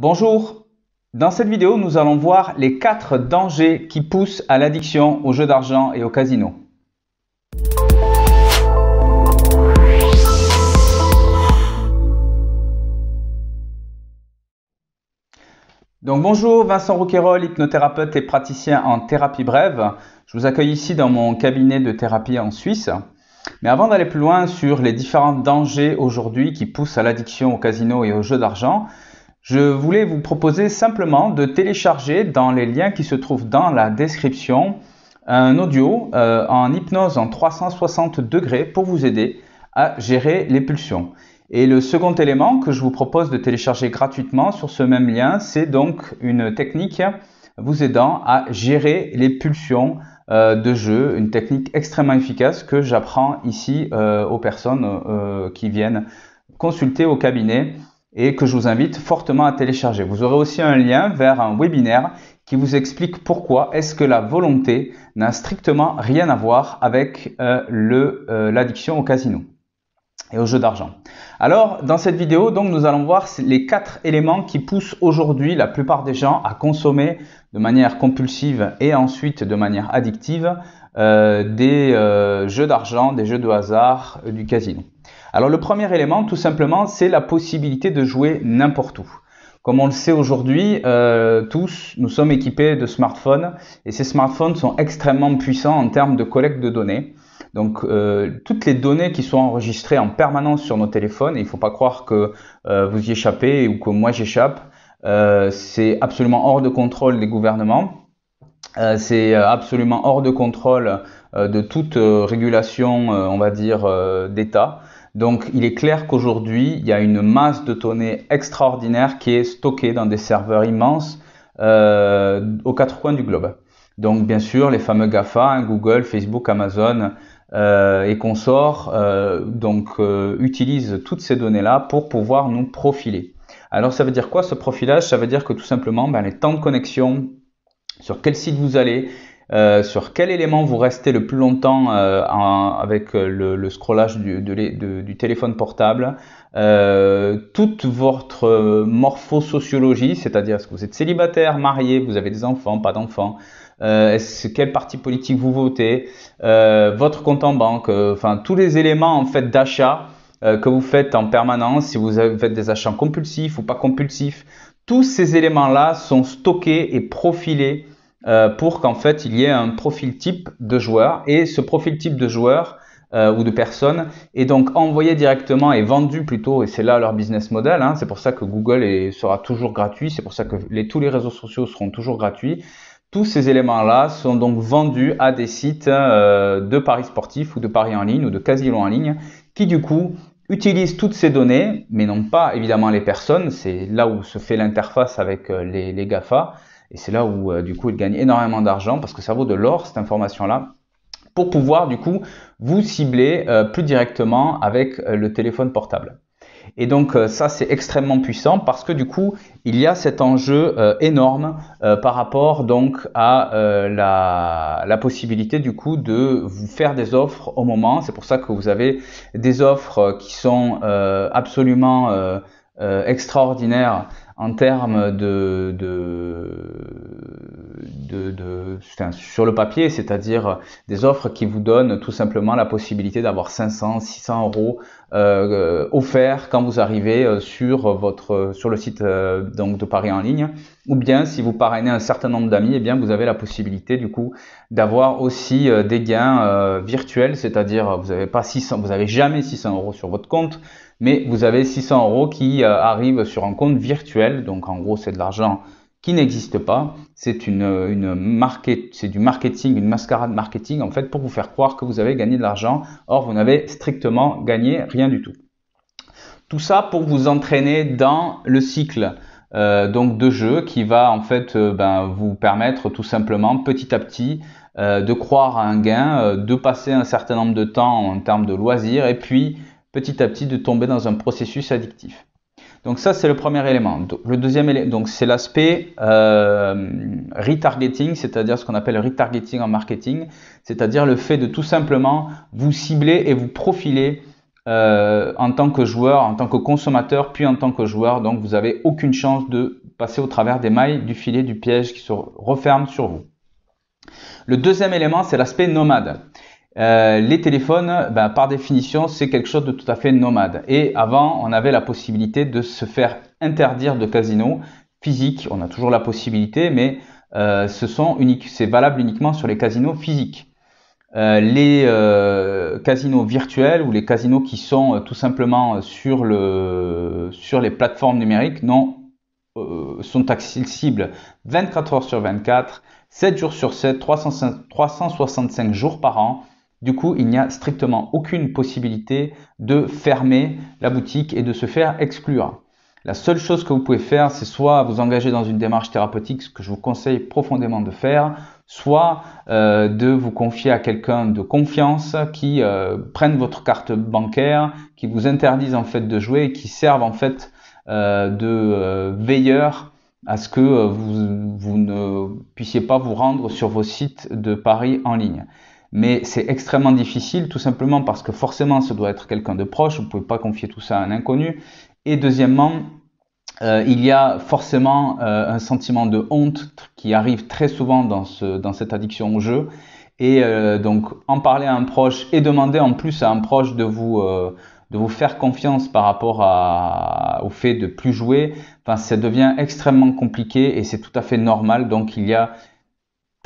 Bonjour Dans cette vidéo, nous allons voir les 4 dangers qui poussent à l'addiction aux jeux d'argent et au casino. Donc bonjour, Vincent Rouquayrol, hypnothérapeute et praticien en thérapie brève. Je vous accueille ici dans mon cabinet de thérapie en Suisse. Mais avant d'aller plus loin sur les différents dangers aujourd'hui qui poussent à l'addiction au casino et aux jeux d'argent, je voulais vous proposer simplement de télécharger dans les liens qui se trouvent dans la description un audio euh, en hypnose en 360 degrés pour vous aider à gérer les pulsions. Et le second élément que je vous propose de télécharger gratuitement sur ce même lien, c'est donc une technique vous aidant à gérer les pulsions euh, de jeu, une technique extrêmement efficace que j'apprends ici euh, aux personnes qui viennent consulter au cabinet et que je vous invite fortement à télécharger. Vous aurez aussi un lien vers un webinaire qui vous explique pourquoi est-ce que la volonté n'a strictement rien à voir avec euh, euh, l'addiction au casino et au jeu d'argent. Alors, dans cette vidéo, donc, nous allons voir les quatre éléments qui poussent aujourd'hui la plupart des gens à consommer de manière compulsive et ensuite de manière addictive euh, des jeux d'argent, des jeux de hasard, du casino. Alors le premier élément, tout simplement, c'est la possibilité de jouer n'importe où. Comme on le sait aujourd'hui, euh, tous, nous sommes équipés de smartphones et ces smartphones sont extrêmement puissants en termes de collecte de données. Donc euh, toutes les données qui sont enregistrées en permanence sur nos téléphones, il ne faut pas croire que euh, vous y échappez ou que moi j'échappe, c'est absolument hors de contrôle des gouvernements. c'est absolument hors de contrôle de toute régulation, on va dire, d'État. Donc il est clair qu'aujourd'hui, il y a une masse de données extraordinaire qui est stockée dans des serveurs immenses euh, aux quatre coins du globe. Donc bien sûr, les fameux GAFA, hein, Google, Facebook, Amazon euh, et consorts, euh, donc utilisent toutes ces données-là pour pouvoir nous profiler. Alors ça veut dire quoi ce profilage Ça veut dire que tout simplement, ben, les temps de connexion, sur quel site vous allez, euh, sur quel élément vous restez le plus longtemps euh, avec euh, le, le scrollage du, de, du, téléphone portable, toute votre morphosociologie, c'est-à-dire est-ce que vous êtes célibataire, marié, vous avez des enfants, pas d'enfants, est-ce quel parti politique vous votez, votre compte en banque, enfin tous les éléments en fait d'achat que vous faites en permanence, si vous faites des achats compulsifs ou pas compulsifs, tous ces éléments-là sont stockés et profilés euh, pour qu'en fait il y ait un profil type de joueur et ce profil type de joueur euh, ou de personne est donc envoyé directement et vendu plutôt et c'est là leur business model. Hein. c'est pour ça que Google sera toujours gratuit, c'est pour ça que tous les réseaux sociaux seront toujours gratuits. Tous ces éléments-là sont donc vendus à des sites euh, de paris sportifs ou de paris en ligne ou de casinos en ligne qui du coup utilisent toutes ces données, mais non pas évidemment les personnes, c'est là où se fait l'interface avec les, les GAFA, et c'est là où, euh, du coup, il gagne énormément d'argent parce que ça vaut de l'or, cette information-là, pour pouvoir, du coup, vous cibler euh, plus directement avec euh, le téléphone portable. Et donc ça, c'est extrêmement puissant parce que du coup, il y a cet enjeu énorme par rapport donc à la, possibilité du coup de vous faire des offres au moment. C'est pour ça que vous avez des offres qui sont absolument extraordinaires en termes de, de, sur le papier, c'est-à-dire des offres qui vous donnent tout simplement la possibilité d'avoir 500, 600 euros euh, offert quand vous arrivez euh, sur votre sur le site euh, donc de Paris en ligne ou bien si vous parrainez un certain nombre d'amis et eh bien vous avez la possibilité du coup d'avoir aussi euh, des gains virtuels c'est-à-dire vous n'avez pas 600 vous avez jamais 600 euros sur votre compte mais vous avez 600 euros qui arrivent sur un compte virtuel donc en gros c'est de l'argent qui n'existe pas. C'est une, une c'est du marketing, une mascarade marketing en fait pour vous faire croire que vous avez gagné de l'argent. Or, vous n'avez strictement gagné rien du tout. Tout ça pour vous entraîner dans le cycle. Euh, donc de jeu qui va en fait euh, ben, vous permettre tout simplement petit à petit euh, de croire à un gain, de passer un certain nombre de temps en termes de loisirs et puis petit à petit de tomber dans un processus addictif. Donc ça, c'est le premier élément. Le deuxième élément, c'est l'aspect euh, retargeting, c'est-à-dire ce qu'on appelle retargeting en marketing, c'est-à-dire le fait de tout simplement vous cibler et vous profiler euh, en tant que joueur, en tant que consommateur, puis en tant que joueur. Donc vous n'avez aucune chance de passer au travers des mailles du filet, du piège qui se referme sur vous. Le deuxième élément, c'est l'aspect nomade. Euh, les téléphones, ben, par définition, c'est quelque chose de tout à fait nomade. Et avant, on avait la possibilité de se faire interdire de casinos physiques On a toujours la possibilité, mais euh, ce sont c'est valable uniquement sur les casinos physiques. Euh, les casinos virtuels ou les casinos qui sont tout simplement sur, sur les plateformes numériques non, sont accessibles 24 heures sur 24, 7 jours sur 7, 365 jours par an. Du coup, il n'y a strictement aucune possibilité de fermer la boutique et de se faire exclure. La seule chose que vous pouvez faire, c'est soit vous engager dans une démarche thérapeutique, ce que je vous conseille profondément de faire, soit euh, de vous confier à quelqu'un de confiance qui euh, prenne votre carte bancaire, qui vous interdise en fait de jouer et qui serve en fait euh, de veilleur à ce que vous ne puissiez pas vous rendre sur vos sites de paris en ligne. Mais c'est extrêmement difficile, tout simplement parce que forcément, ce doit être quelqu'un de proche, vous ne pouvez pas confier tout ça à un inconnu. Et deuxièmement, euh, il y a forcément euh, un sentiment de honte qui arrive très souvent dans, ce, dans cette addiction au jeu. Et euh, donc, en parler à un proche et demander en plus à un proche de vous, de vous faire confiance par rapport au fait de plus jouer, ben, ça devient extrêmement compliqué et c'est tout à fait normal. Donc, il y a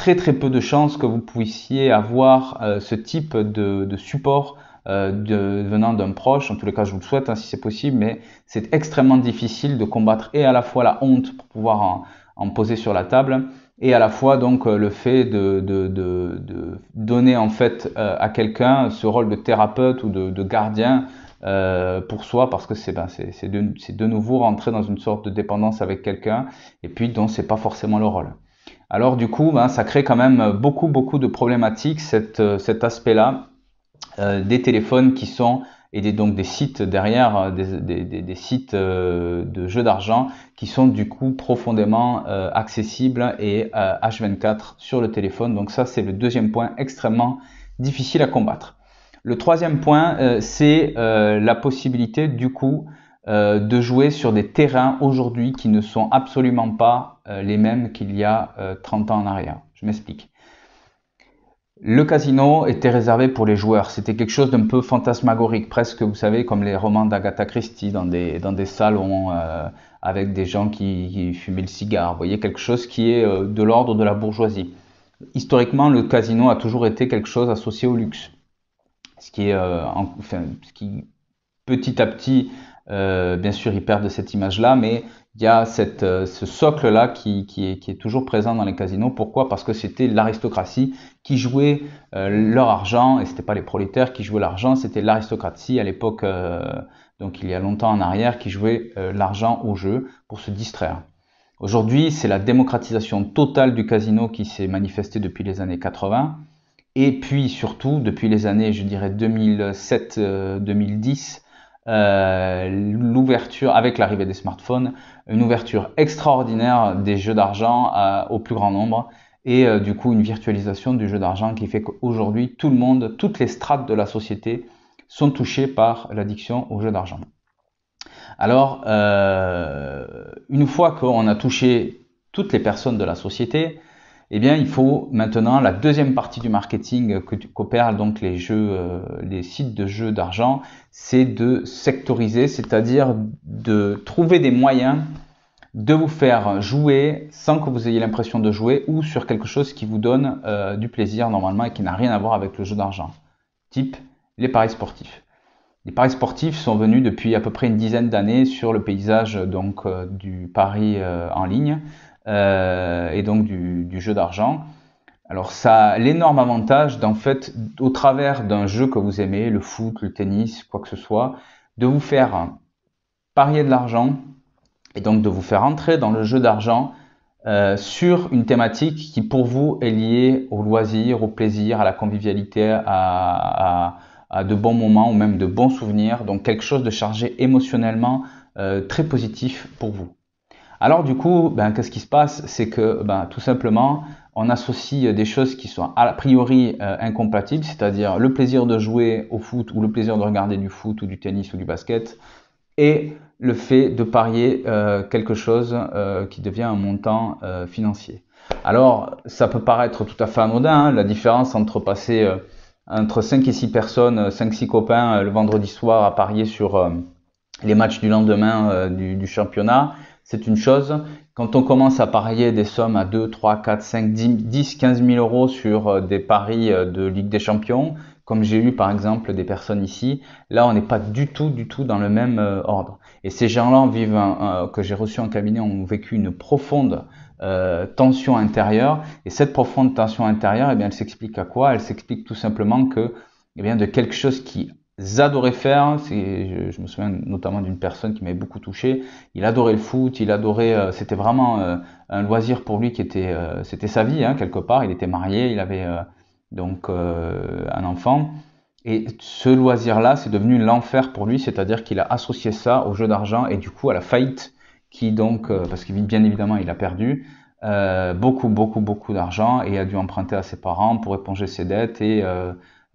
très très peu de chances que vous puissiez avoir euh, ce type de, support euh, venant d'un proche. En tous les cas, je vous le souhaite hein, si c'est possible, mais c'est extrêmement difficile de combattre et à la fois la honte pour pouvoir en, poser sur la table et à la fois donc euh, le fait de, donner en fait à quelqu'un ce rôle de thérapeute ou de, gardien pour soi parce que ben, c'est de, nouveau rentrer dans une sorte de dépendance avec quelqu'un et puis dont c'est pas forcément le rôle. Alors du coup, ben, ça crée quand même beaucoup, beaucoup de problématiques, euh, cet aspect-là, euh, des téléphones qui sont, et des, donc des sites derrière, euh, des, sites de jeux d'argent qui sont du coup profondément accessibles et H24 sur le téléphone. Donc ça, c'est le deuxième point extrêmement difficile à combattre. Le troisième point, c'est la possibilité du coup de jouer sur des terrains aujourd'hui qui ne sont absolument pas euh, les mêmes qu'il y a 30 euh, ans en arrière. Je m'explique. Le casino était réservé pour les joueurs. C'était quelque chose d'un peu fantasmagorique, presque, vous savez, comme les romans d'Agatha Christie dans des, dans des salons euh, avec des gens qui, fumaient le cigare. Vous voyez, quelque chose qui est de l'ordre de la bourgeoisie. Historiquement, le casino a toujours été quelque chose associé au luxe. Ce qui, ce qui petit à petit, bien sûr, il perd de cette image-là, mais il y a euh, ce socle-là qui, est toujours présent dans les casinos. Pourquoi Parce que c'était l'aristocratie qui jouait euh, leur argent, et ce n'était pas les prolétaires qui jouaient l'argent, c'était l'aristocratie à l'époque, euh, donc il y a longtemps en arrière, qui jouait l'argent au jeu pour se distraire. Aujourd'hui, c'est la démocratisation totale du casino qui s'est manifestée depuis les années 80. Et puis surtout, depuis les années, je dirais 2007-2010, euh, l'ouverture, avec l'arrivée des smartphones, une ouverture extraordinaire des jeux d'argent euh, au plus grand nombre et euh, du coup une virtualisation du jeu d'argent qui fait qu'aujourd'hui tout le monde, toutes les strates de la société sont touchées par l'addiction au jeu d'argent. Alors, une fois qu'on a touché toutes les personnes de la société, eh bien, il faut maintenant la deuxième partie du marketing qu'opèrent donc les jeux, euh, les sites de jeux d'argent, c'est de sectoriser, c'est-à-dire de trouver des moyens de vous faire jouer sans que vous ayez l'impression de jouer ou sur quelque chose qui vous donne euh, du plaisir normalement et qui n'a rien à voir avec le jeu d'argent, type les paris sportifs. Les paris sportifs sont venus depuis à peu près une dizaine d'années sur le paysage donc euh, du pari en ligne. Euh, et donc du, jeu d'argent. Alors ça a l'énorme avantage d'en fait, au travers d'un jeu que vous aimez, le foot, le tennis, quoi que ce soit, de vous faire parier de l'argent et donc de vous faire entrer dans le jeu d'argent euh, sur une thématique qui pour vous est liée au loisir, au plaisir, à la convivialité, à, de bons moments ou même de bons souvenirs, donc quelque chose de chargé émotionnellement euh, très positif pour vous. Alors du coup, ben, qu'est-ce qui se passe C'est que ben, tout simplement, on associe euh, des choses qui sont a priori euh, incompatibles, c'est-à-dire le plaisir de jouer au foot ou le plaisir de regarder du foot ou du tennis ou du basket, et le fait de parier euh, quelque chose qui devient un montant financier. Alors, ça peut paraître tout à fait anodin, hein, la différence entre passer entre 5 et 6 personnes, 5-6 copains le vendredi soir à parier sur les matchs du lendemain du championnat, c'est une chose. Quand on commence à parier des sommes à 2, 3, 4, 5, 10, 15 000 euros sur euh, des paris euh, de Ligue des Champions, comme j'ai eu par exemple des personnes ici, là on n'est pas du tout, du tout dans le même euh, ordre. Et ces gens-là vivent, que j'ai reçu en cabinet, ont vécu une profonde tension intérieure. Et cette profonde tension intérieure, eh bien, elle s'explique à quoi Elle s'explique tout simplement que, eh bien, de quelque chose qui adoraient faire. Je, je, me souviens notamment d'une personne qui m'avait beaucoup touché. Il adorait le foot, il adorait. Euh, c'était vraiment euh, un loisir pour lui qui était, euh, c'était sa vie hein, quelque part. Il était marié, il avait donc un enfant. Et ce loisir-là, c'est devenu l'enfer pour lui, c'est-à-dire qu'il a associé ça au jeu d'argent et du coup à la faillite, qui donc, parce qu'il vit bien évidemment, il a perdu. beaucoup, beaucoup, beaucoup d'argent et a dû emprunter à ses parents pour éponger ses dettes et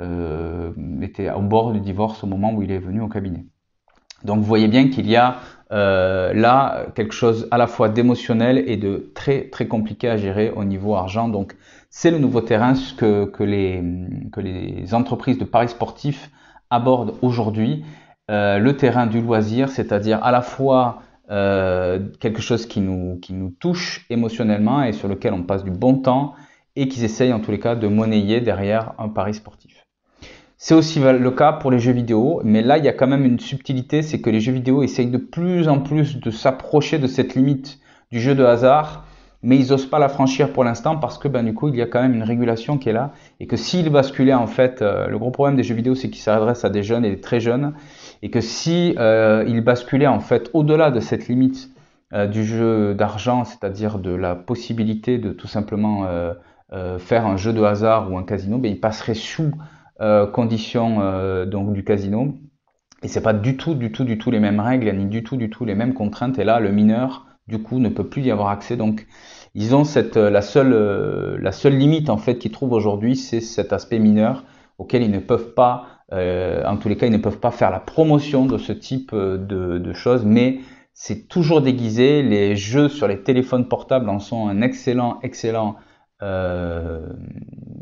euh, était au bord du divorce au moment où il est venu au cabinet. Donc vous voyez bien qu'il y a euh, là quelque chose à la fois d'émotionnel et de très très compliqué à gérer au niveau argent. Donc c'est le nouveau terrain que, que, les, que les entreprises de paris sportifs abordent aujourd'hui. Euh, le terrain du loisir, c'est-à-dire à la fois quelque chose qui nous, qui nous touche émotionnellement et sur lequel on passe du bon temps et qu'ils essayent en tous les cas de monnayer derrière un pari sportif. C'est aussi le cas pour les jeux vidéo, mais là il y a quand même une subtilité, c'est que les jeux vidéo essayent de plus en plus de s'approcher de cette limite du jeu de hasard, mais ils n'osent pas la franchir pour l'instant parce que ben, du coup il y a quand même une régulation qui est là, et que s'ils basculaient en fait, euh, le gros problème des jeux vidéo c'est qu'ils s'adressent à des jeunes et des très jeunes, et que si euh, ils basculaient en fait au-delà de cette limite euh, du jeu d'argent, c'est-à-dire de la possibilité de tout simplement euh, faire un jeu de hasard ou un casino, ben, il passerait sous euh, conditions euh, donc, du casino. Et ce n'est pas du tout, du tout, du tout les mêmes règles, ni du tout, du tout les mêmes contraintes. Et là, le mineur, du coup, ne peut plus y avoir accès. Donc, ils ont cette, euh, la, seule, la seule limite en fait qu'ils trouvent aujourd'hui, c'est cet aspect mineur auquel ils ne peuvent pas, en tous les cas, ils ne peuvent pas faire la promotion de ce type de, de choses. Mais c'est toujours déguisé. Les jeux sur les téléphones portables en sont un excellent, excellent euh,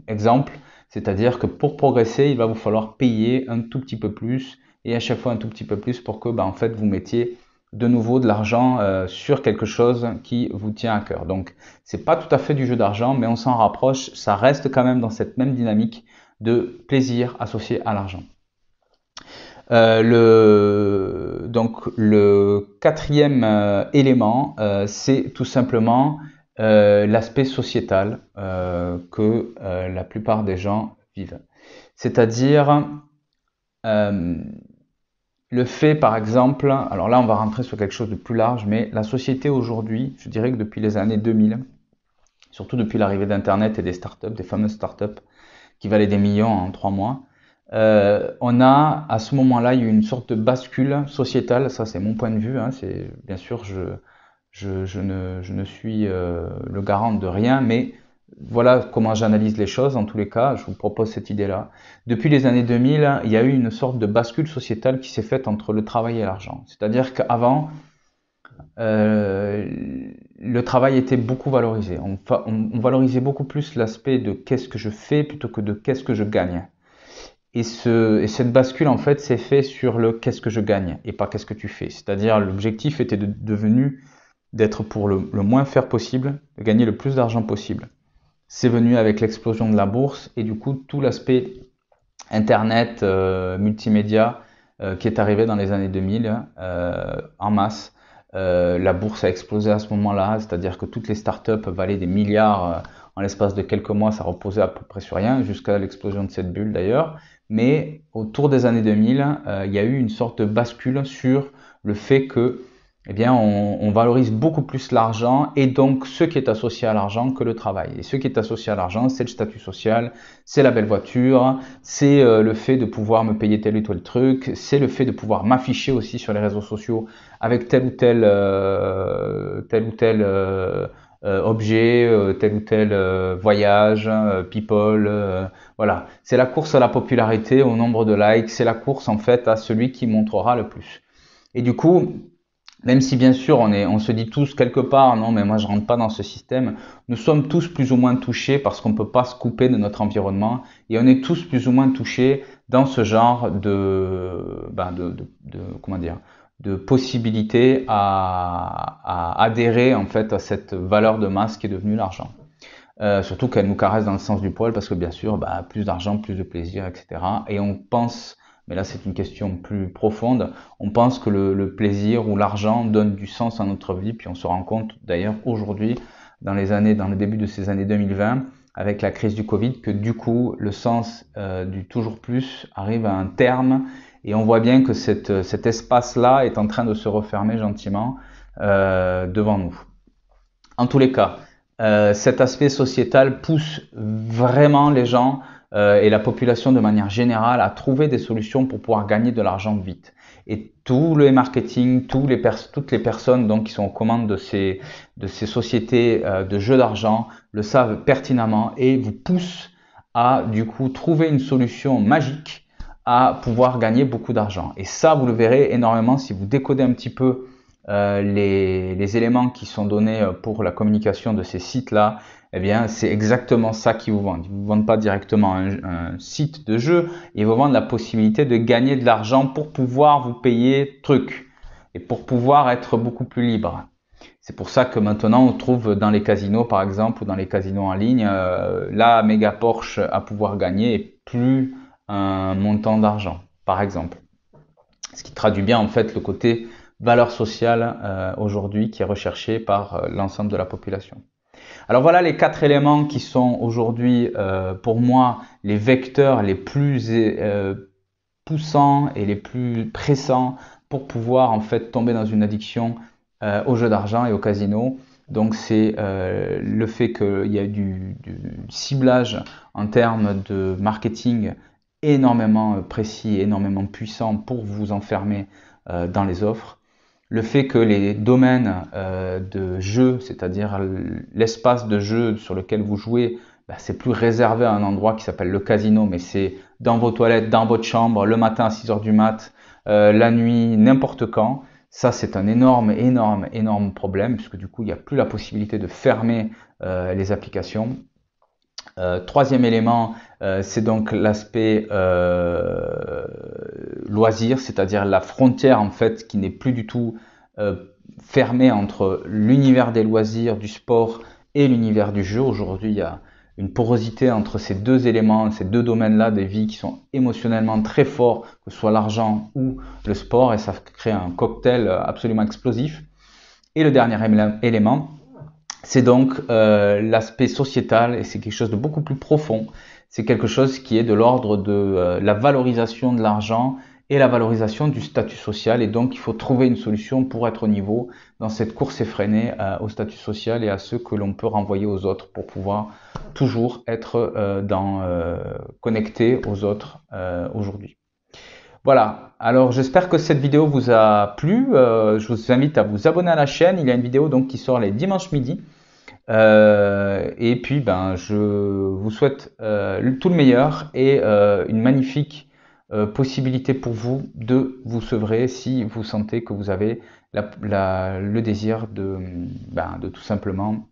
exemple, c'est-à-dire que pour progresser, il va vous falloir payer un tout petit peu plus et à chaque fois un tout petit peu plus pour que bah, en fait, vous mettiez de nouveau de l'argent euh, sur quelque chose qui vous tient à cœur. Donc c'est pas tout à fait du jeu d'argent, mais on s'en rapproche, ça reste quand même dans cette même dynamique de plaisir associé à l'argent. Euh, le, donc le quatrième élément, c'est tout simplement euh, l'aspect sociétal euh, que euh, la plupart des gens vivent. C'est-à-dire le fait, par exemple, alors là on va rentrer sur quelque chose de plus large, mais la société aujourd'hui, je dirais que depuis les années 2000, surtout depuis l'arrivée d'Internet et des startups, des fameuses startups qui valaient des millions en trois mois, on a à ce moment-là, eu une sorte de bascule sociétale, ça c'est mon point de vue, hein. c'est bien sûr, je, je, ne, suis euh, le garant de rien, mais voilà comment j'analyse les choses. En tous les cas, je vous propose cette idée-là. Depuis les années 2000, il y a eu une sorte de bascule sociétale qui s'est faite entre le travail et l'argent. C'est-à-dire qu'avant, euh, le travail était beaucoup valorisé. On, on, valorisait beaucoup plus l'aspect de qu'est-ce que je fais plutôt que de qu'est-ce que je gagne. Et, cette bascule, en fait, s'est faite sur le qu'est-ce que je gagne et pas qu'est-ce que tu fais. C'est-à-dire, l'objectif était devenu d'être pour le, moins faire possible, de gagner le plus d'argent possible. C'est venu avec l'explosion de la bourse et du coup tout l'aspect Internet, euh, multimédia euh, qui est arrivé dans les années 2000 euh, en masse. la bourse a explosé à ce moment-là, c'est-à-dire que toutes les startups valaient des milliards en l'espace de quelques mois, ça reposait à peu près sur rien, jusqu'à l'explosion de cette bulle d'ailleurs. Mais autour des années 2000, il y a eu une sorte de bascule sur le fait que eh bien, on, valorise beaucoup plus l'argent et donc ce qui est associé à l'argent que le travail. Et ce qui est associé à l'argent, c'est le statut social, c'est la belle voiture, c'est euh, le fait de pouvoir me payer tel ou tel truc, c'est le fait de pouvoir m'afficher aussi sur les réseaux sociaux avec tel ou tel, euh, tel ou tel euh, objet, tel ou tel voyage, people, voilà. C'est la course à la popularité, au nombre de likes, c'est la course en fait à celui qui montrera le plus. Et du coup, même si bien sûr on, est, on se dit tous quelque part, non mais moi je rentre pas dans ce système, nous sommes tous plus ou moins touchés parce qu'on peut pas se couper de notre environnement et on est tous plus ou moins touchés dans ce genre de, ben de, comment dire, de possibilités à, adhérer en fait à cette valeur de masse qui est devenue l'argent. Euh, surtout qu'elle nous caresse dans le sens du poil parce que bien sûr, ben, plus d'argent, plus de plaisir, etc. Et on pense mais là, c'est une question plus profonde. On pense que le, plaisir ou l'argent donne du sens à notre vie, puis on se rend compte d'ailleurs aujourd'hui, dans les années, dans le début de ces années 2020, avec la crise du Covid, que du coup, le sens euh, du toujours plus arrive à un terme. Et on voit bien que cet espace-là est en train de se refermer gentiment euh, devant nous. En tous les cas, euh, cet aspect sociétal pousse vraiment les gens euh, et la population de manière générale a trouvé des solutions pour pouvoir gagner de l'argent vite. Et tout le marketing, toutes les personnes qui sont aux commandes de ces, sociétés euh, de jeux d'argent le savent pertinemment et vous poussent à du coup trouver une solution magique à pouvoir gagner beaucoup d'argent. Et ça, vous le verrez énormément si vous décodez un petit peu euh, les, éléments qui sont donnés euh, pour la communication de ces sites-là, eh bien, c'est exactement ça qu'ils vous vendent. Ils ne vous vendent pas directement un, site de jeu, ils vous vendent la possibilité de gagner de l'argent pour pouvoir vous payer truc et pour pouvoir être beaucoup plus libre. C'est pour ça que maintenant on trouve dans les casinos par exemple ou dans les casinos en ligne euh, la méga Porsche à pouvoir gagner et plus un montant d'argent par exemple. Ce qui traduit bien en fait le côté valeur sociale euh, aujourd'hui qui est recherchée par euh, l'ensemble de la population. Alors voilà les quatre éléments qui sont aujourd'hui euh, pour moi les vecteurs les plus poussants et les plus pressants pour pouvoir en fait tomber dans une addiction au jeu d'argent et au casino. Donc c'est le fait qu'il y a du, du ciblage en termes de marketing énormément précis, énormément puissant pour vous enfermer dans les offres le fait que les domaines euh, de jeu, c'est-à-dire l'espace de jeu sur lequel vous jouez, bah, c'est plus réservé à un endroit qui s'appelle le casino, mais c'est dans vos toilettes, dans votre chambre, le matin à 6h du mat, euh, la nuit, n'importe quand. Ça, c'est un énorme, énorme, énorme problème, puisque du coup, il n'y a plus la possibilité de fermer euh, les applications euh, troisième élément, euh, c'est donc l'aspect euh, loisir, c'est-à-dire la frontière en fait qui n'est plus du tout fermée entre l'univers des loisirs, du sport et l'univers du jeu. Aujourd'hui, il y a une porosité entre ces deux éléments, ces deux domaines-là des vies qui sont émotionnellement très forts, que ce soit l'argent ou le sport, et ça crée un cocktail absolument explosif. Et le dernier élément, c'est donc euh, l'aspect sociétal et c'est quelque chose de beaucoup plus profond. C'est quelque chose qui est de l'ordre de euh, la valorisation de l'argent et la valorisation du statut social. Et donc, il faut trouver une solution pour être au niveau dans cette course effrénée euh, au statut social et à ceux que l'on peut renvoyer aux autres pour pouvoir toujours être dans, connecté aux autres aujourd'hui. Voilà, alors j'espère que cette vidéo vous a plu. Euh, je vous invite à vous abonner à la chaîne. Il y a une vidéo donc qui sort les dimanches midi. Euh, et puis ben, je vous souhaite euh, tout le meilleur et une magnifique possibilité pour vous de vous sevrer si vous sentez que vous avez le désir de, ben, de tout simplement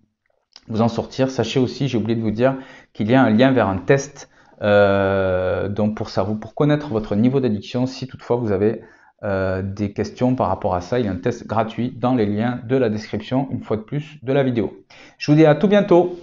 vous en sortir. Sachez aussi, j'ai oublié de vous dire qu'il y a un lien vers un test euh, donc pour ça, pour connaître votre niveau d'addiction, si toutefois vous avez euh, des questions par rapport à ça, il y a un test gratuit dans les liens de la description, une fois de plus, de la vidéo. Je vous dis à tout bientôt